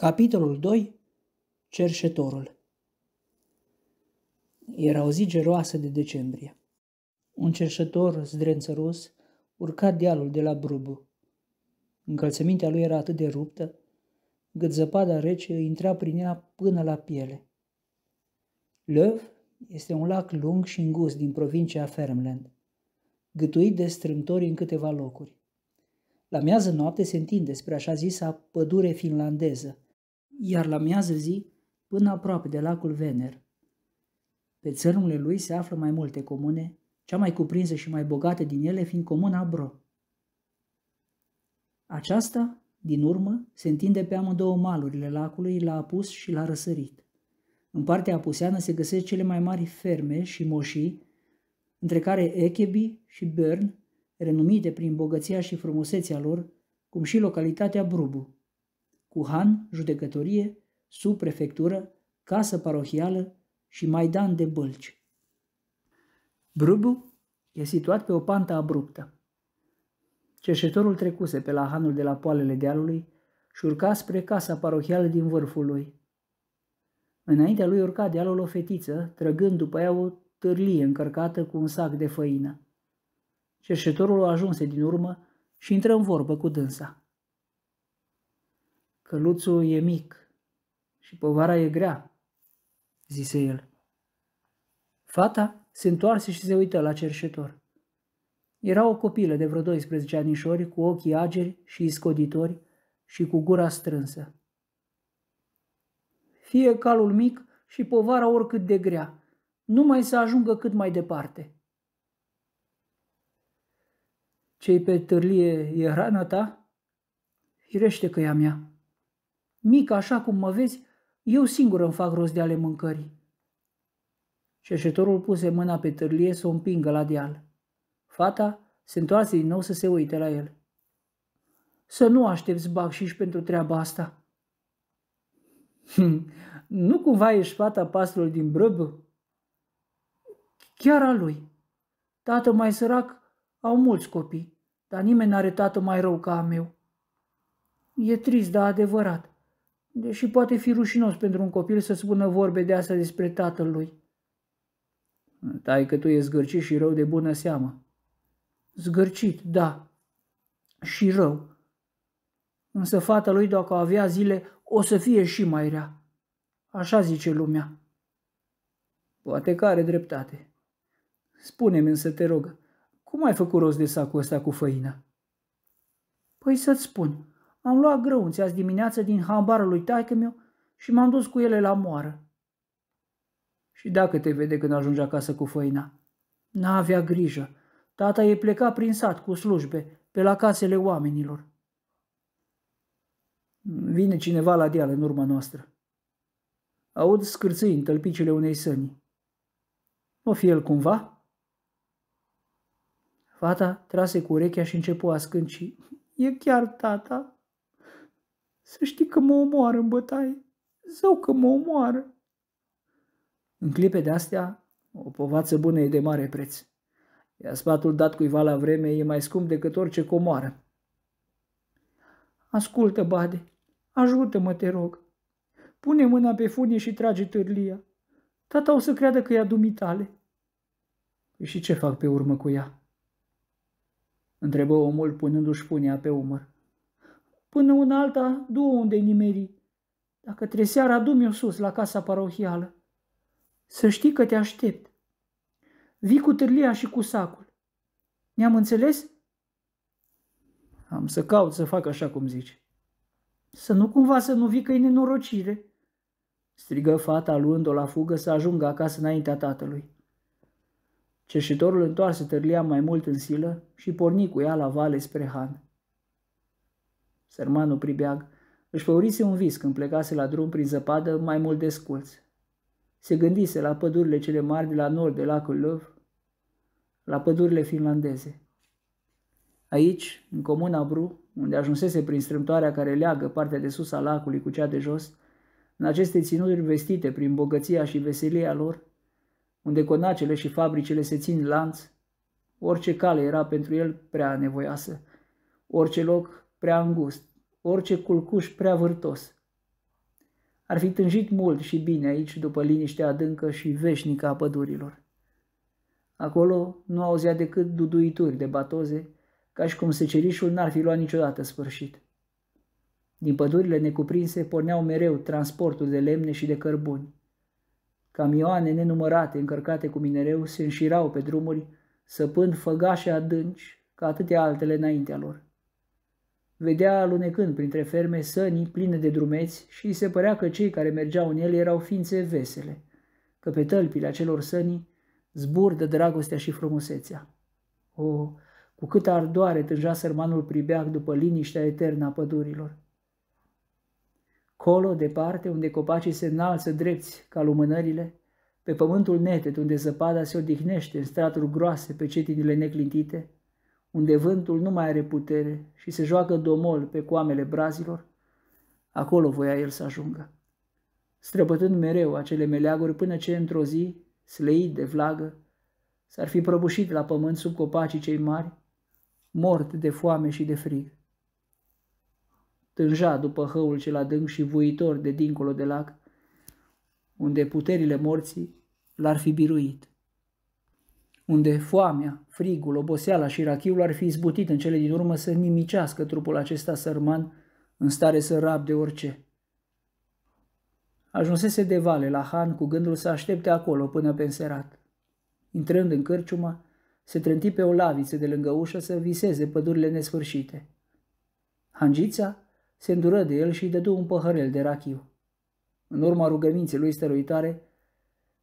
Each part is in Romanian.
Capitolul 2. Cerșetorul Era o zi geroasă de decembrie. Un cerșetor zdrențăros urca dealul de la Brubu. Încălțămintea lui era atât de ruptă, cât zăpada rece îi intra prin ea până la piele. Löv este un lac lung și îngust din provincia Fermland, gătuit de strâmtori în câteva locuri. La miază noapte se întinde spre așa zisa pădure finlandeză, iar la miază zi până aproape de lacul Vener. Pe țărmurile lui se află mai multe comune, cea mai cuprinsă și mai bogată din ele fiind comuna Bro. Aceasta, din urmă, se întinde pe amândouă malurile lacului, la apus și la răsărit. În partea apuseană se găsesc cele mai mari ferme și moșii, între care Echebi și Bern, renumite prin bogăția și frumusețea lor, cum și localitatea Brubu han, judecătorie, subprefectură, casă parohială și Maidan de Bălci. Brubu e situat pe o pantă abruptă. Cerșetorul trecuse pe la hanul de la poalele dealului și urca spre casa parohială din vârful lui. Înaintea lui urca dealul o fetiță, trăgând după ea o târlie încărcată cu un sac de făină. Cerșetorul o ajunse din urmă și intră în vorbă cu dânsa. Căluțul e mic și povara e grea, zise el. Fata se întoarse și se uită la cerșetor. Era o copilă de vreo 12 anișori, cu ochii ageri și iscoditori și cu gura strânsă. Fie calul mic și povara oricât de grea, numai să ajungă cât mai departe. Cei pe târlie e rana ta? Firește că e a mea, mic așa cum mă vezi, eu singur îmi fac rost de ale mâncării. Cerșetorul puse mâna pe târlie să o împingă la deal. Fata se întoarce din nou să se uite la el. Să nu aștepți bacșiș pentru treaba asta. Hm, nu cumva ești fata pastorului din brăbă? Chiar a lui. Tată mai sărac au mulți copii, dar nimeni n-are tată mai rău ca a meu. E trist, dar adevărat deși poate fi rușinos pentru un copil să spună vorbe de asta despre tatăl lui. Tai că tu e zgârcit și rău de bună seamă. Zgârcit, da, și rău. Însă fata lui, dacă avea zile, o să fie și mai rea. Așa zice lumea. Poate că are dreptate. Spune-mi însă, te rog, cum ai făcut rost de sacul ăsta cu făină? Păi să-ți spun, am luat grăunțe azi dimineață din hambarul lui taică meu și m-am dus cu ele la moară. Și dacă te vede când ajungi acasă cu făina? N-avea grijă. Tata e plecat prin sat cu slujbe, pe la casele oamenilor. Vine cineva la deal în urma noastră. Aud scârțâi în tălpicile unei săni. O fi el cumva? Fata trase cu urechea și începu a scânci. E chiar tata? Să știi că mă omoară în bătaie. Zău că mă omoară. În clipe de astea, o povață bună e de mare preț. Iar spatul dat cuiva la vreme e mai scump decât orice comoară. Ascultă, Bade, ajută-mă, te rog. Pune mâna pe funie și trage târlia. Tata o să creadă că e a dumitale. Și ce fac pe urmă cu ea? Întrebă omul punându-și funia pe umăr. Până una alta, du-o unde nimeri. Dacă seara, adu o sus, la casa parohială. Să știi că te aștept. Vii cu târlia și cu sacul. Ne-am înțeles? Am să caut să fac așa cum zici. Să nu cumva să nu vii că e nenorocire, strigă fata luând-o la fugă să ajungă acasă înaintea tatălui. Cerșitorul întoarse târlia mai mult în silă și porni cu ea la vale spre Han. Sărmanul pribeag își făurise un vis când plecase la drum prin zăpadă mai mult sculț. Se gândise la pădurile cele mari de la nord de lacul Lov, la pădurile finlandeze. Aici, în comuna Bru, unde ajunsese prin strâmtoarea care leagă partea de sus a lacului cu cea de jos, în aceste ținuturi vestite prin bogăția și veselia lor, unde conacele și fabricile se țin lanț, orice cale era pentru el prea nevoiasă, orice loc prea îngust, orice culcuș prea vârtos. Ar fi tânjit mult și bine aici după liniștea adâncă și veșnică a pădurilor. Acolo nu auzea decât duduituri de batoze, ca și cum secerișul n-ar fi luat niciodată sfârșit. Din pădurile necuprinse porneau mereu transportul de lemne și de cărbuni. Camioane nenumărate încărcate cu minereu se înșirau pe drumuri, săpând făgașe adânci ca atâtea altele înaintea lor vedea alunecând printre ferme sănii pline de drumeți și îi se părea că cei care mergeau în ele erau ființe vesele, că pe tălpile acelor sănii zburdă dragostea și frumusețea. O, cu câtă ardoare tângea sărmanul pribeac după liniștea eternă a pădurilor. Colo, departe, unde copacii se înalță drepți ca lumânările, pe pământul neted unde zăpada se odihnește în straturi groase pe cetinile neclintite, unde vântul nu mai are putere și se joacă domol pe coamele brazilor, acolo voia el să ajungă, străbătând mereu acele meleaguri până ce într-o zi, sleit de vlagă, s-ar fi prăbușit la pământ sub copacii cei mari, mort de foame și de frig. Tânja după hăul cel adânc și vuitor de dincolo de lac, unde puterile morții l-ar fi biruit unde foamea, frigul, oboseala și rachiul ar fi izbutit în cele din urmă să nimicească trupul acesta sărman în stare să de orice. Ajunsese de vale la Han cu gândul să aștepte acolo până pe înserat. Intrând în cârciumă, se trânti pe o laviță de lângă ușă să viseze pădurile nesfârșite. Hangița se îndură de el și îi dădu un păhărel de rachiu. În urma rugăminței lui stăruitare,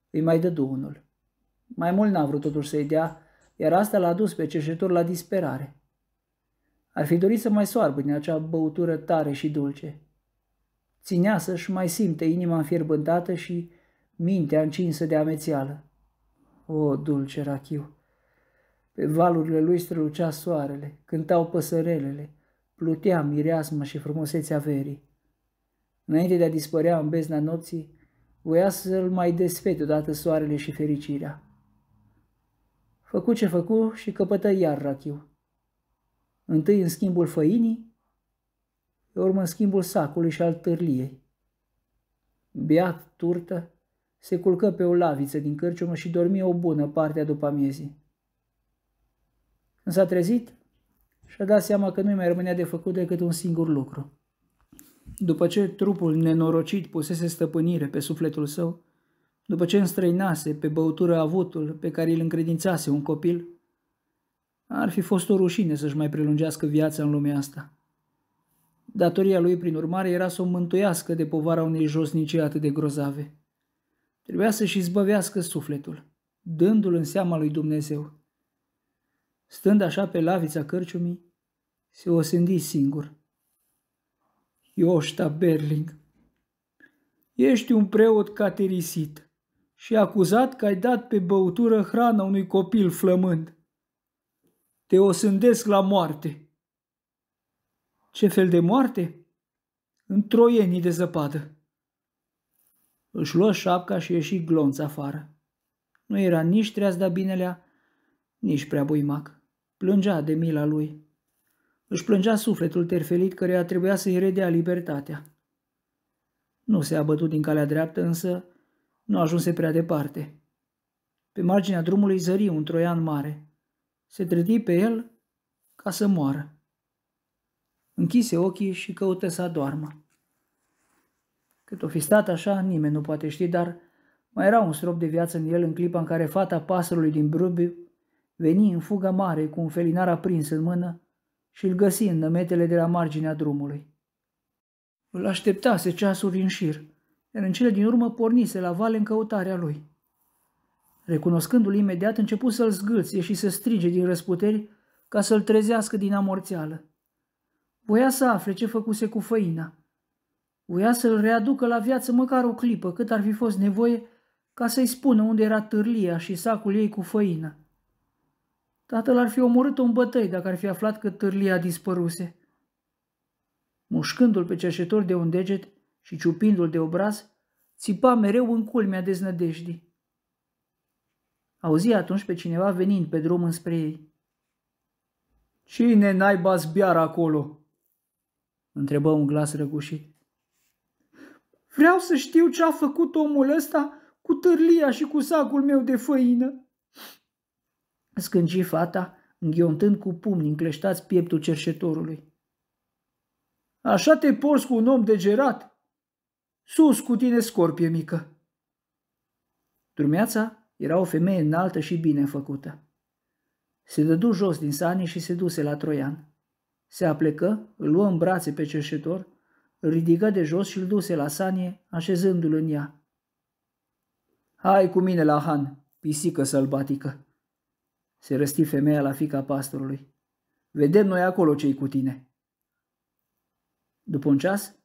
îi mai dădu unul. Mai mult n-a vrut totuși să-i dea, iar asta l-a dus pe cerșetor la disperare. Ar fi dorit să mai soarbă din acea băutură tare și dulce. Ținea să-și mai simte inima înfierbântată și mintea încinsă de amețeală. O, dulce rachiu! Pe valurile lui strălucea soarele, cântau păsărelele, plutea mireasmă și frumusețea verii. Înainte de a dispărea în bezna nopții, voia să-l mai desfete odată soarele și fericirea făcu ce făcu și căpătă iar rachiu. Întâi în schimbul făinii, pe urmă în schimbul sacului și al târliei. Beat turtă, se culcă pe o laviță din cărciumă și dormi o bună parte a după amiezii. Când s-a trezit, și-a dat seama că nu mai rămânea de făcut decât un singur lucru. După ce trupul nenorocit pusese stăpânire pe sufletul său, după ce înstrăinase pe băutură avutul pe care îl încredințase un copil, ar fi fost o rușine să-și mai prelungească viața în lumea asta. Datoria lui, prin urmare, era să o mântuiască de povara unei josnicii atât de grozave. Trebuia să-și izbăvească sufletul, dându-l în seama lui Dumnezeu. Stând așa pe lavița cărciumii, se osândi singur. Ioșta Berling, ești un preot caterisit și acuzat că ai dat pe băutură hrana unui copil flămând. Te osândesc la moarte. Ce fel de moarte? În troienii de zăpadă. Își luă șapca și ieși glonț afară. Nu era nici treazda binelea, nici prea buimac. Plângea de mila lui. Își plângea sufletul terfelit căreia trebuia să-i redea libertatea. Nu se abătu din calea dreaptă, însă nu ajunse prea departe. Pe marginea drumului zări un troian mare. Se trădi pe el ca să moară. Închise ochii și căută să adoarmă. Cât o fi stat așa, nimeni nu poate ști, dar mai era un strop de viață în el în clipa în care fata pasărului din Brubiu veni în fuga mare cu un felinar aprins în mână și îl găsi în nămetele de la marginea drumului. Îl așteptase ceasuri în șir iar în cele din urmă pornise la vale în căutarea lui. Recunoscându-l imediat, început să-l zgâlție și să strige din răsputeri ca să-l trezească din amorțeală. Voia să afle ce făcuse cu făina. Voia să-l readucă la viață măcar o clipă, cât ar fi fost nevoie, ca să-i spună unde era târlia și sacul ei cu făină. Tatăl ar fi omorât un bătăi dacă ar fi aflat că târlia dispăruse. Mușcându-l pe cerșetor de un deget, și ciupindu-l de obraz, țipa mereu în culmea deznădejdii. Auzi atunci pe cineva venind pe drum înspre ei. Cine naiba zbiar acolo?" întrebă un glas răgușit. Vreau să știu ce a făcut omul ăsta cu târlia și cu sacul meu de făină." Scângi fata, înghiontând cu pumni încleștați pieptul cerșetorului. Așa te porți cu un om degerat, Sus cu tine, scorpie mică! Turmeața era o femeie înaltă și bine făcută. Se dădu jos din sanie și se duse la Troian. Se aplecă, îl luă în brațe pe cerșetor, îl ridică de jos și îl duse la sanie, așezându-l în ea. Hai cu mine la Han, pisică sălbatică!" Se răsti femeia la fica pastorului. Vedem noi acolo ce-i cu tine." După un ceas,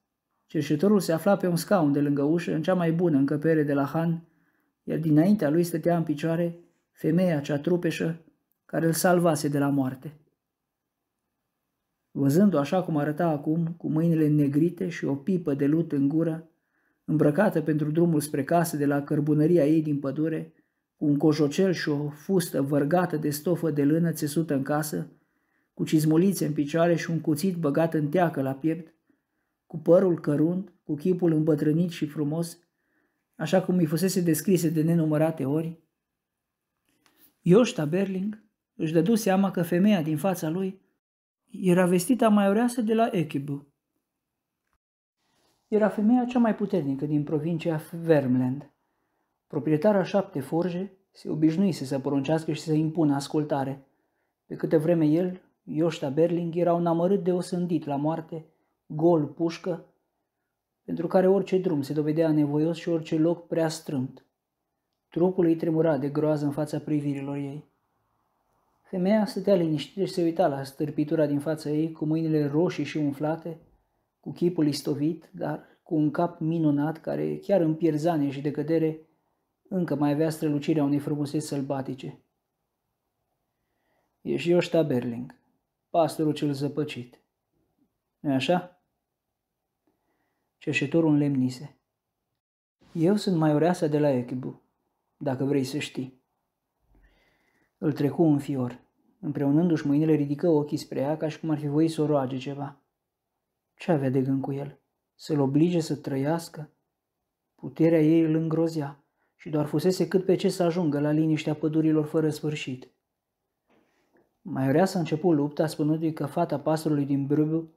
Cerșitorul se afla pe un scaun de lângă ușă, în cea mai bună încăpere de la Han, iar dinaintea lui stătea în picioare femeia cea trupeșă care îl salvase de la moarte. văzându o așa cum arăta acum, cu mâinile negrite și o pipă de lut în gură, îmbrăcată pentru drumul spre casă de la cărbunăria ei din pădure, cu un cojocel și o fustă vărgată de stofă de lână țesută în casă, cu cizmulițe în picioare și un cuțit băgat în teacă la piept, cu părul cărunt, cu chipul îmbătrânit și frumos, așa cum îi fusese descrise de nenumărate ori, Ioșta Berling își dădu seama că femeia din fața lui era vestita maioreasă de la Echibu. Era femeia cea mai puternică din provincia Vermland. Proprietara șapte forje se obișnuise să poruncească și să impună ascultare. Pe câte vreme el, Ioșta Berling, era un amărât de osândit la moarte, gol pușcă, pentru care orice drum se dovedea nevoios și orice loc prea strâmt. Trupul îi tremura de groază în fața privirilor ei. Femeia stătea liniștită și se uita la stârpitura din fața ei, cu mâinile roșii și umflate, cu chipul istovit, dar cu un cap minunat care, chiar în pierzanie și decădere, încă mai avea strălucirea unei frumuseți sălbatice. Ești Ioșta Berling, pastorul cel zăpăcit. nu așa? Cerșetorul lemnise. Eu sunt maioreasa de la Echibu, dacă vrei să știi. Îl trecu un fior. Împreunându-și mâinile, ridică ochii spre ea ca și cum ar fi voit să o roage ceva. Ce avea de gând cu el? Să-l oblige să trăiască? Puterea ei îl îngrozea și doar fusese cât pe ce să ajungă la liniștea pădurilor fără sfârșit. Maiorea s-a început lupta spunându-i că fata pastorului din Brâbu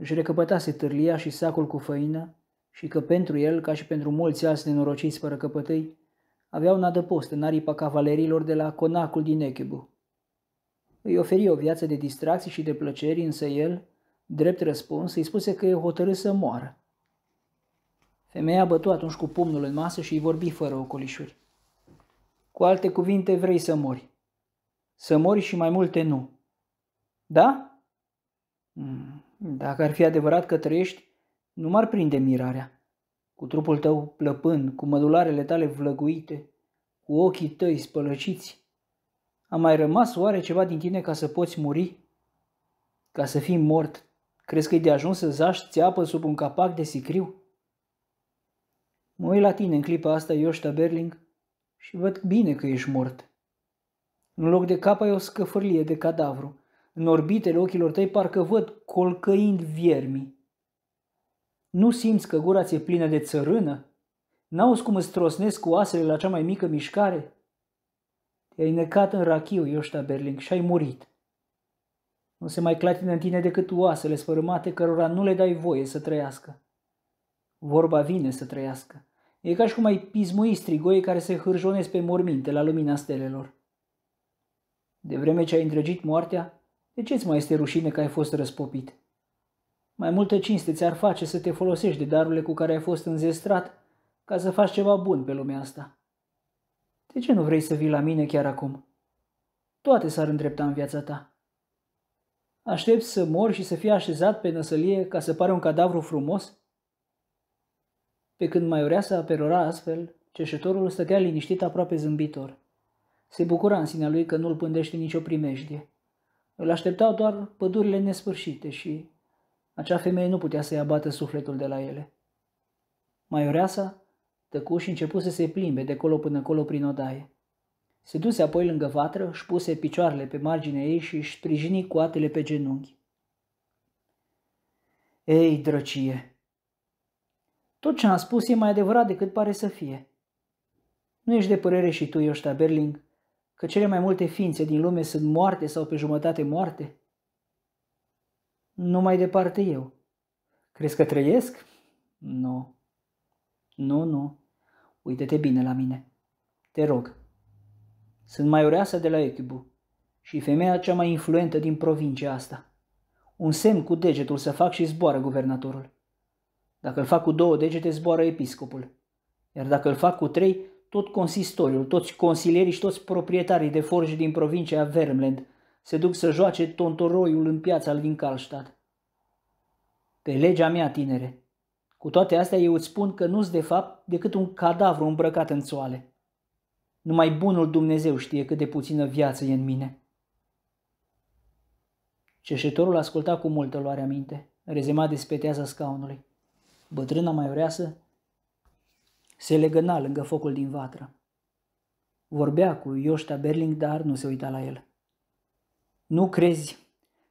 își recăpătase târlia și sacul cu făină și că pentru el, ca și pentru mulți alți nenorociți fără căpătăi, aveau un adăpost în aripa cavalerilor de la conacul din Echebu. Îi oferi o viață de distracții și de plăceri, însă el, drept răspuns, îi spuse că e hotărât să moară. Femeia bătu atunci cu pumnul în masă și îi vorbi fără ocolișuri. Cu alte cuvinte, vrei să mori. Să mori și mai multe nu. Da? Hmm. Dacă ar fi adevărat că trăiești, nu m-ar prinde mirarea. Cu trupul tău plăpând, cu mădularele tale vlăguite, cu ochii tăi spălăciți. A mai rămas oare ceva din tine ca să poți muri? Ca să fii mort, crezi că-i de ajuns să zași țeapă sub un capac de sicriu? Mă uit la tine în clipa asta, Ioșta Berling, și văd bine că ești mort. În loc de cap ai o scăfârlie de cadavru, în orbitele ochilor tăi parcă văd colcăind viermi. Nu simți că gura ți-e plină de țărână? N-auzi cum îți trosnesc cu la cea mai mică mișcare? Te-ai necat în rachiu, Ioșta Berling, și ai murit. Nu se mai clatină în tine decât oasele sfărâmate cărora nu le dai voie să trăiască. Vorba vine să trăiască. E ca și cum ai pismui strigoi care se hârjonesc pe morminte la lumina stelelor. De vreme ce ai îndrăgit moartea, de ce-ți mai este rușine că ai fost răspopit? Mai multă cinste ți-ar face să te folosești de darurile cu care ai fost înzestrat ca să faci ceva bun pe lumea asta. De ce nu vrei să vii la mine chiar acum? Toate s-ar îndrepta în viața ta. Aștept să mor și să fii așezat pe năsălie ca să pare un cadavru frumos? Pe când Maiorea se aperora astfel, ceșătorul stătea liniștit aproape zâmbitor. Se bucura în sinea lui că nu-l pândește nicio primejdie. Îl așteptau doar pădurile nesfârșite și acea femeie nu putea să-i abată sufletul de la ele. Maioreasa tăcu și începu să se plimbe de colo până colo prin odaie. Se duse apoi lângă vatră, își puse picioarele pe marginea ei și își sprijini coatele pe genunchi. Ei, drăcie! Tot ce am spus e mai adevărat decât pare să fie. Nu ești de părere și tu, Ioșta Berling, că cele mai multe ființe din lume sunt moarte sau pe jumătate moarte? Nu mai departe eu. Crezi că trăiesc? Nu. Nu, nu. Uită-te bine la mine. Te rog. Sunt maioreasă de la Echibu și femeia cea mai influentă din provincia asta. Un semn cu degetul să fac și zboară guvernatorul. Dacă îl fac cu două degete, zboară episcopul. Iar dacă îl fac cu trei, tot consistoriul, toți consilierii și toți proprietarii de forje din provincia Vermland se duc să joace tontoroiul în piața din Karlstadt. Pe legea mea, tinere, cu toate astea eu îți spun că nu-s de fapt decât un cadavru îmbrăcat în țoale. Numai bunul Dumnezeu știe cât de puțină viață e în mine. Ceșetorul asculta cu multă luare aminte, rezemat de speteaza scaunului. Bătrâna maioreasă se legăna lângă focul din vatră. Vorbea cu Ioșta Berling, dar nu se uita la el. Nu crezi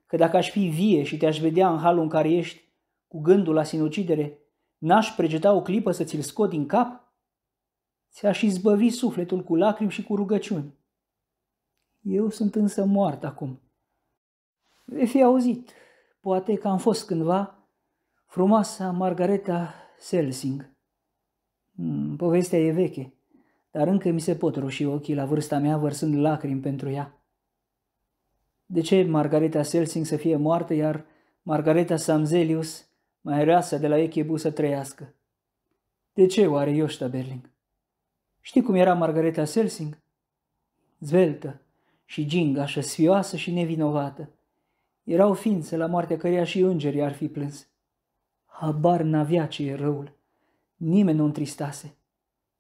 că dacă aș fi vie și te-aș vedea în halul în care ești, cu gândul la sinucidere, n-aș pregeta o clipă să ți-l scot din cap? Ți-aș izbăvi sufletul cu lacrimi și cu rugăciuni. Eu sunt însă moart acum. Vei fi auzit, poate că am fost cândva frumoasa Margareta Selsing. Mm, povestea e veche, dar încă mi se pot roși ochii la vârsta mea vărsând lacrimi pentru ea. De ce Margareta Selsing să fie moartă, iar Margareta Samzelius, reasă de la Echebu, să trăiască? De ce oare Ioșta Berling? Știi cum era Margareta Selsing? Zveltă și gingașă, sfioasă și nevinovată. Era o ființă la moartea căreia și îngerii ar fi plâns. Habar n-avea ce e răul. Nimeni nu întristase.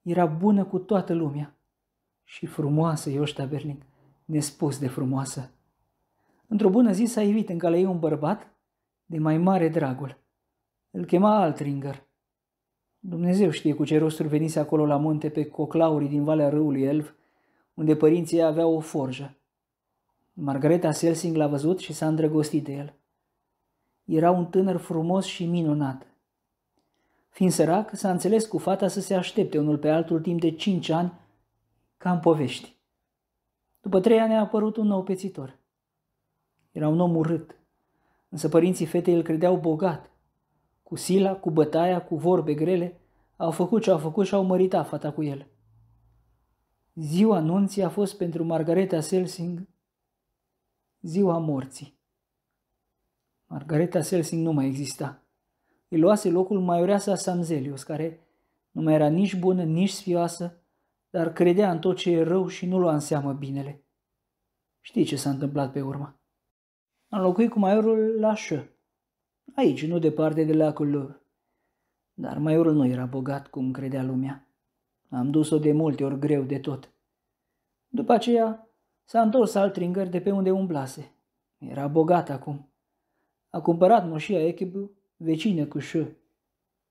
Era bună cu toată lumea. Și frumoasă Ioșta Berling, nespus de frumoasă. Într-o bună zi s-a evit în calea ei un bărbat de mai mare dragul. Îl chema Altringer. Dumnezeu știe cu ce rosturi venise acolo la munte pe coclaurii din Valea Râului Elv, unde părinții aveau o forjă. Margareta Selsing l-a văzut și s-a îndrăgostit de el. Era un tânăr frumos și minunat. Fiind sărac, s-a înțeles cu fata să se aștepte unul pe altul timp de cinci ani, ca în povești. După trei ani a apărut un nou pețitor. Era un om urât, însă părinții fetei îl credeau bogat. Cu sila, cu bătaia, cu vorbe grele, au făcut ce au făcut și au măritat fata cu el. Ziua nunții a fost pentru Margareta Selsing ziua morții. Margareta Selsing nu mai exista îi luase locul maioreasa Samzelius, care nu mai era nici bună, nici sfioasă, dar credea în tot ce e rău și nu lua în seamă binele. Știi ce s-a întâmplat pe urmă. Am locuit cu maiorul la Șă, aici, nu departe de lacul lor. Dar maiorul nu era bogat, cum credea lumea. Am dus-o de multe ori greu de tot. După aceea s-a întors alt ringăr de pe unde umblase. Era bogat acum. A cumpărat moșia echipului vecină cu ș.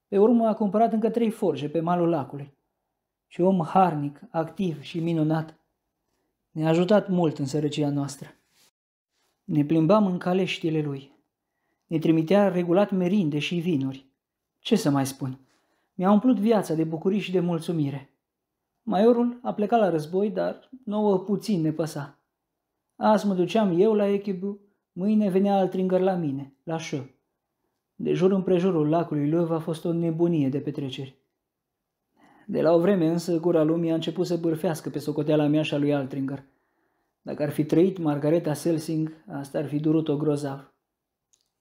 Pe urmă a cumpărat încă trei forje pe malul lacului. Și om harnic, activ și minunat. Ne-a ajutat mult în sărăcia noastră. Ne plimbam în caleștile lui. Ne trimitea regulat merinde și vinuri. Ce să mai spun? Mi-a umplut viața de bucurii și de mulțumire. Maiorul a plecat la război, dar nouă puțin ne păsa. Azi mă duceam eu la Echibu, mâine venea alt la mine, la șă. De jur împrejurul lacului lui a fost o nebunie de petreceri. De la o vreme însă, gura lumii a început să bârfească pe socoteala mea și a lui Altringer. Dacă ar fi trăit Margareta Selsing, asta ar fi durut-o grozav.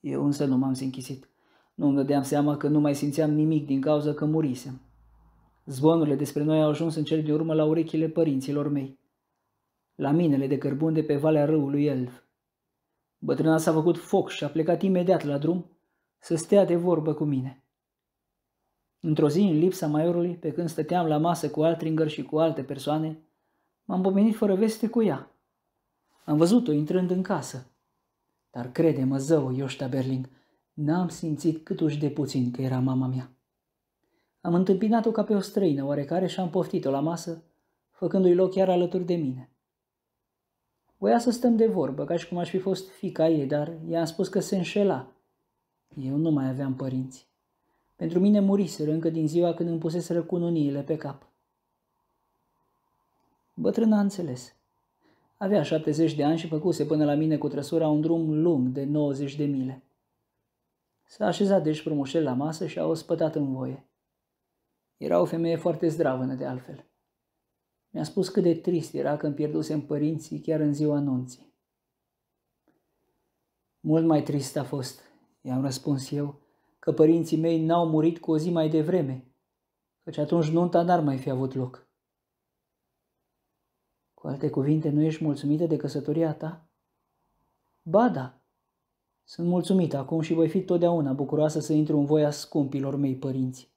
Eu însă nu m-am sinchisit. Nu îmi dădeam seama că nu mai simțeam nimic din cauza că murisem. Zvonurile despre noi au ajuns în cel din urmă la urechile părinților mei. La minele de cărbun de pe valea râului Elv. Bătrâna s-a făcut foc și a plecat imediat la drum, să stea de vorbă cu mine. Într-o zi, în lipsa maiorului, pe când stăteam la masă cu Altringer și cu alte persoane, m-am pomenit fără veste cu ea. Am văzut-o intrând în casă. Dar crede-mă, zău, Ioșta Berling, n-am simțit uși de puțin că era mama mea. Am întâmpinat-o ca pe o străină oarecare și am poftit-o la masă, făcându-i loc chiar alături de mine. Voia să stăm de vorbă, ca și cum aș fi fost fica ei, dar i-am spus că se înșela eu nu mai aveam părinți. Pentru mine muriseră încă din ziua când îmi puseseră cununiile pe cap. Bătrâna a înțeles. Avea 70 de ani și făcuse până la mine cu trăsura un drum lung de 90 de mile. S-a așezat deci frumușel la masă și a ospătat în voie. Era o femeie foarte zdravână de altfel. Mi-a spus cât de trist era când pierdusem părinții chiar în ziua anunții. Mult mai trist a fost i-am răspuns eu, că părinții mei n-au murit cu o zi mai devreme, căci atunci nunta n-ar mai fi avut loc. Cu alte cuvinte, nu ești mulțumită de căsătoria ta? Ba da, sunt mulțumită acum și voi fi totdeauna bucuroasă să intru în voia scumpilor mei părinți.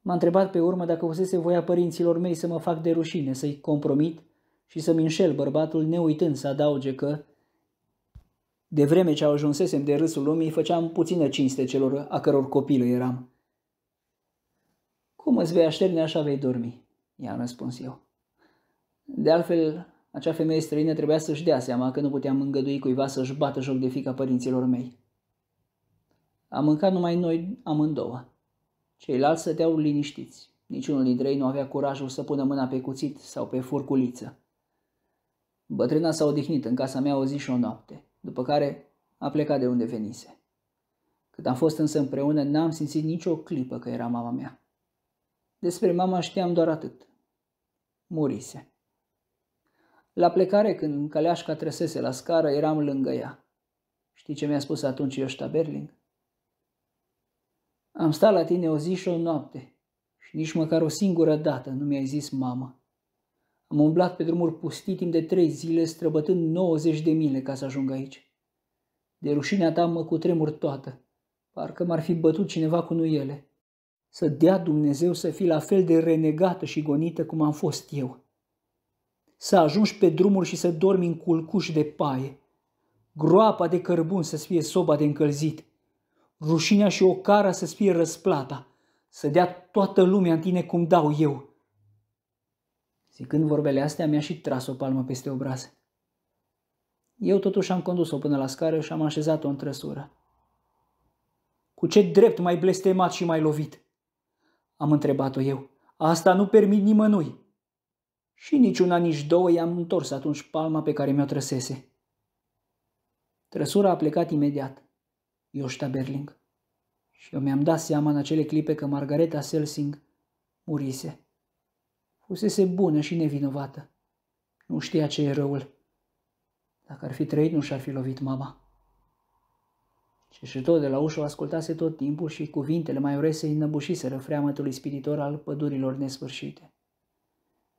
M-a întrebat pe urmă dacă fusese voia părinților mei să mă fac de rușine, să-i compromit și să-mi înșel bărbatul, neuitând să adauge că, de vreme ce ajunsesem de râsul lumii, făceam puțină cinste celor a căror copilă eram. Cum îți vei așterne, așa vei dormi, i-am răspuns eu. De altfel, acea femeie străină trebuia să-și dea seama că nu puteam îngădui cuiva să-și bată joc de fica părinților mei. Am mâncat numai noi amândouă. Ceilalți stăteau liniștiți. Niciunul dintre ei nu avea curajul să pună mâna pe cuțit sau pe furculiță. Bătrâna s-a odihnit în casa mea o zi și o noapte după care a plecat de unde venise. Cât am fost însă împreună, n-am simțit nicio clipă că era mama mea. Despre mama știam doar atât. Murise. La plecare, când caleașca trăsese la scară, eram lângă ea. Știi ce mi-a spus atunci Ioșta Berling? Am stat la tine o zi și o noapte și nici măcar o singură dată nu mi-ai zis mamă. Am umblat pe drumuri pustii timp de trei zile, străbătând 90 de mile ca să ajung aici. De rușinea ta mă cutremur toată. Parcă m-ar fi bătut cineva cu nuiele. Să dea Dumnezeu să fii la fel de renegată și gonită cum am fost eu. Să ajungi pe drumuri și să dormi în culcuș de paie. Groapa de cărbun să-ți fie soba de încălzit. Rușinea și ocara să-ți fie răsplata. Să dea toată lumea în tine cum dau eu Zicând vorbele astea, mi-a și tras o palmă peste obraz. Eu totuși am condus-o până la scară și am așezat-o în trăsură. Cu ce drept mai blestemat și mai lovit? Am întrebat-o eu. Asta nu permit nimănui. Și nici una, nici două i-am întors atunci palma pe care mi-o trăsese. Trăsura a plecat imediat. Ioșta Berling. Și eu mi-am dat seama în acele clipe că Margareta Selsing murise. Fusese bună și nevinovată. Nu știa ce e răul. Dacă ar fi trăit, nu și-ar fi lovit mama. Cerșetor de la ușă o ascultase tot timpul și cuvintele mai ure se înnăbușiseră freamătului spiritor al pădurilor nesfârșite.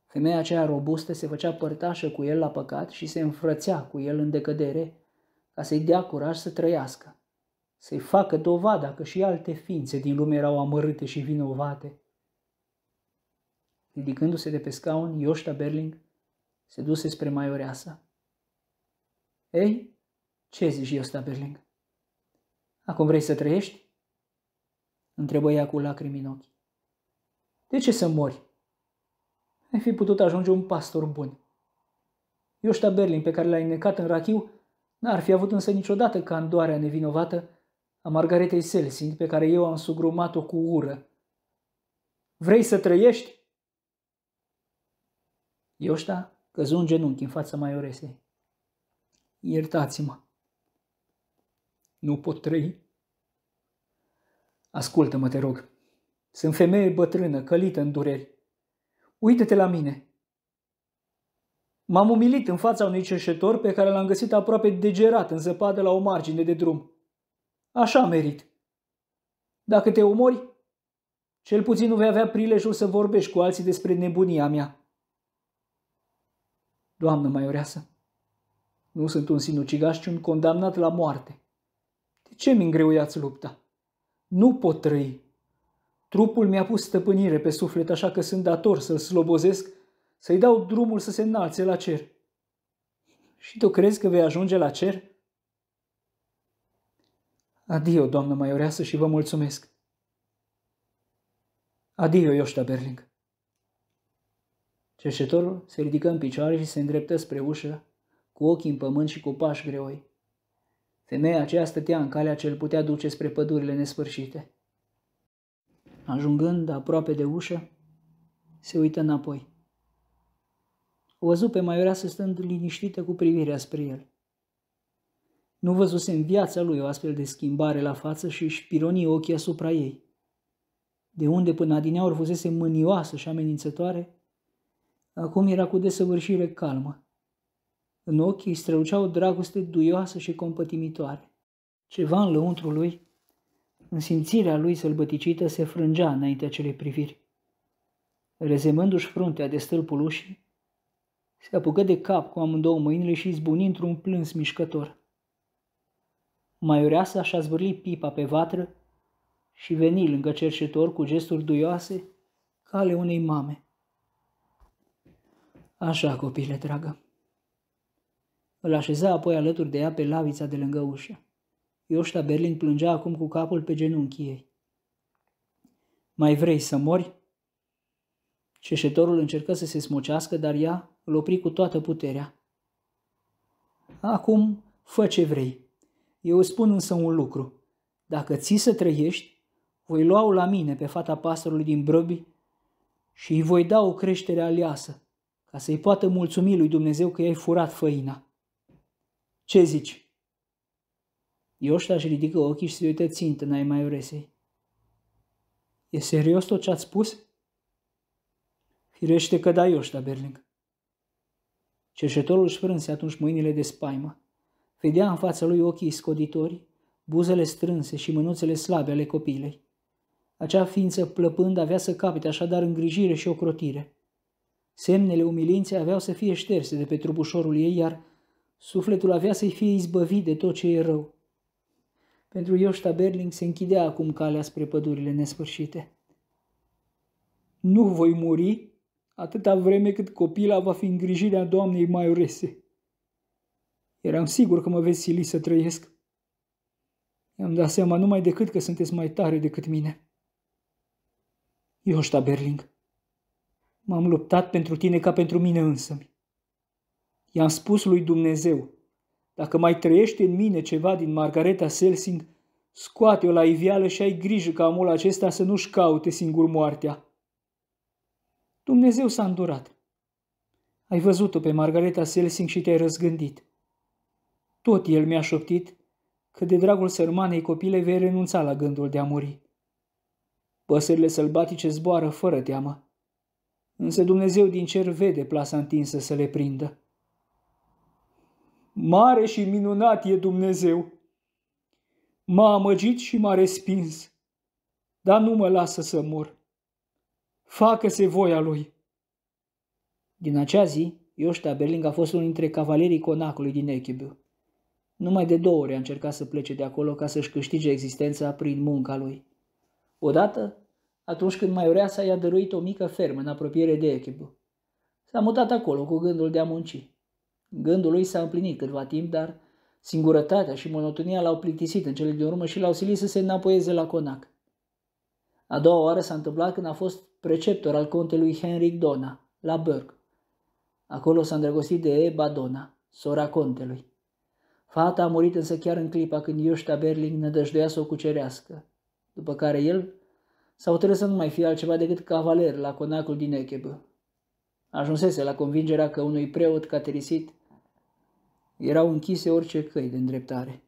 Femeia aceea robustă se făcea părtașă cu el la păcat și se înfrățea cu el în decădere ca să-i dea curaj să trăiască, să-i facă dovada că și alte ființe din lume erau amărâte și vinovate Ridicându-se de pe scaun, Ioșta Berling se duse spre maioreasa. Ei, ce zici, Iosta Berling? Acum vrei să trăiești? Întrebă ea cu lacrimi în ochi. De ce să mori? Ai fi putut ajunge un pastor bun. Ioșta Berling, pe care l-ai necat în rachiu, n-ar fi avut însă niciodată candoarea nevinovată a Margaretei Selsing, pe care eu am sugrumat-o cu ură. Vrei să trăiești? Ioșta căzu în genunchi în fața maioresei. Iertați-mă. Nu pot trăi. Ascultă-mă, te rog. Sunt femeie bătrână, călită în dureri. Uită-te la mine. M-am umilit în fața unui cerșetor pe care l-am găsit aproape degerat în zăpadă la o margine de drum. Așa merit. Dacă te omori, cel puțin nu vei avea prilejul să vorbești cu alții despre nebunia mea. Doamnă maioreasă, nu sunt un sinucigaș, ci un condamnat la moarte. De ce mi îngreuiați lupta? Nu pot trăi. Trupul mi-a pus stăpânire pe suflet, așa că sunt dator să-l slobozesc, să-i dau drumul să se înalțe la cer. Și tu crezi că vei ajunge la cer? Adio, doamnă maioreasă, și vă mulțumesc. Adio, Ioșta Berling. Cerșetorul se ridică în picioare și se îndreptă spre ușă, cu ochii în pământ și cu pași greoi. Femeia aceea stătea în calea ce îl putea duce spre pădurile nesfârșite. Ajungând aproape de ușă, se uită înapoi. O văzu pe să stând liniștită cu privirea spre el. Nu văzuse în viața lui o astfel de schimbare la față și își pironi ochii asupra ei. De unde până adineaur fusese mânioasă și amenințătoare, Acum era cu desăvârșire calmă. În ochii strălucea o dragoste duioasă și compătimitoare. Ceva în lăuntru lui, în simțirea lui sălbăticită, se frângea înaintea acelei priviri. Rezemându-și fruntea de stâlpul ușii, se apucă de cap cu amândouă mâinile și izbuni într-un plâns mișcător. Maioreasa și-a zvârlit pipa pe vatră și veni lângă cerșetor cu gesturi duioase ca ale unei mame. Așa, copile dragă. Îl așeza apoi alături de ea pe lavița de lângă ușă. Ioșta Berlin plângea acum cu capul pe genunchii ei. Mai vrei să mori?" Ceșetorul încercă să se smocească, dar ea îl opri cu toată puterea. Acum fă ce vrei. Eu îți spun însă un lucru. Dacă ți să trăiești, voi lua la mine pe fata pastorului din Brăbi și îi voi da o creștere aliasă ca să-i poată mulțumi lui Dumnezeu că i-ai furat făina. Ce zici? Ioșta își ridică ochii și se uită țintă în ai maioresei. E serios tot ce ați spus? Firește că da, Ioșta, Berling. Cerșetorul își frânse atunci mâinile de spaimă. Vedea în fața lui ochii scoditori, buzele strânse și mânuțele slabe ale copilei. Acea ființă plăpând avea să capete așadar îngrijire și ocrotire. Semnele umilinței aveau să fie șterse de pe trubușorul ei, iar sufletul avea să-i fie izbăvit de tot ce e rău. Pentru Ioșta Berling se închidea acum calea spre pădurile nesfârșite. Nu voi muri atâta vreme cât copila va fi îngrijirea doamnei Maiorese. Eram sigur că mă veți sili să trăiesc. I-am dat seama numai decât că sunteți mai tare decât mine. Ioșta Berling, M-am luptat pentru tine ca pentru mine însămi. I-am spus lui Dumnezeu, dacă mai trăiește în mine ceva din Margareta Selsing, scoate-o la ivială și ai grijă ca omul acesta să nu-și caute singur moartea. Dumnezeu s-a îndurat. Ai văzut-o pe Margareta Selsing și te-ai răzgândit. Tot el mi-a șoptit că de dragul sărmanei copile vei renunța la gândul de a muri. Păsările sălbatice zboară fără teamă însă Dumnezeu din cer vede plasa întinsă să le prindă. Mare și minunat e Dumnezeu! M-a amăgit și m-a respins, dar nu mă lasă să mor. Facă-se voia lui! Din acea zi, Ioștea Berling a fost unul dintre cavalerii conacului din Echibiu. Numai de două ori a încercat să plece de acolo ca să-și câștige existența prin munca lui. Odată atunci când sa i-a dăruit o mică fermă în apropiere de Echebu. S-a mutat acolo cu gândul de a munci. Gândul lui s-a împlinit câtva timp, dar singurătatea și monotonia l-au plictisit în cele din urmă și l-au silit să se înapoieze la conac. A doua oară s-a întâmplat când a fost preceptor al contelui Henric Dona, la Berg. Acolo s-a îndrăgostit de Eba Dona, sora contelui. Fata a murit însă chiar în clipa când Iosta Berling nădăjduia să o cucerească, după care el sau trebuie să nu mai fie altceva decât cavaler la conacul din Echebă. Ajunsese la convingerea că unui preot caterisit erau închise orice căi de îndreptare.